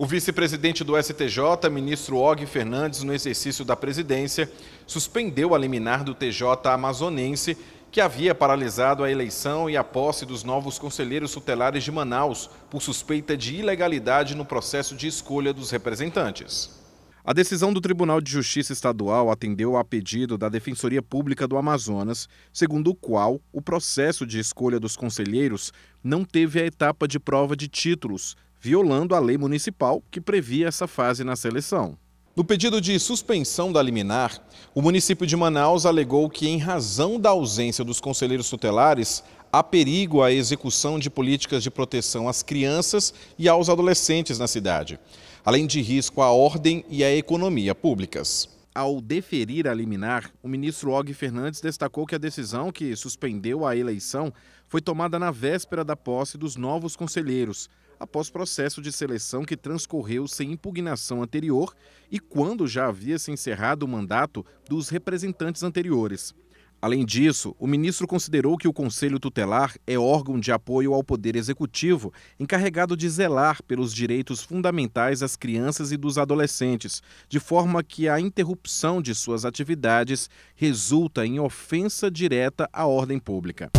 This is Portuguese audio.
O vice-presidente do STJ, ministro Og Fernandes, no exercício da presidência, suspendeu a liminar do TJ amazonense que havia paralisado a eleição e a posse dos novos conselheiros tutelares de Manaus por suspeita de ilegalidade no processo de escolha dos representantes. A decisão do Tribunal de Justiça Estadual atendeu a pedido da Defensoria Pública do Amazonas, segundo o qual o processo de escolha dos conselheiros não teve a etapa de prova de títulos, violando a lei municipal que previa essa fase na seleção. No pedido de suspensão da liminar, o município de Manaus alegou que, em razão da ausência dos conselheiros tutelares, há perigo à execução de políticas de proteção às crianças e aos adolescentes na cidade, além de risco à ordem e à economia públicas ao deferir a liminar, o ministro Og Fernandes destacou que a decisão que suspendeu a eleição foi tomada na véspera da posse dos novos conselheiros, após processo de seleção que transcorreu sem impugnação anterior e quando já havia se encerrado o mandato dos representantes anteriores. Além disso, o ministro considerou que o Conselho Tutelar é órgão de apoio ao Poder Executivo, encarregado de zelar pelos direitos fundamentais das crianças e dos adolescentes, de forma que a interrupção de suas atividades resulta em ofensa direta à ordem pública.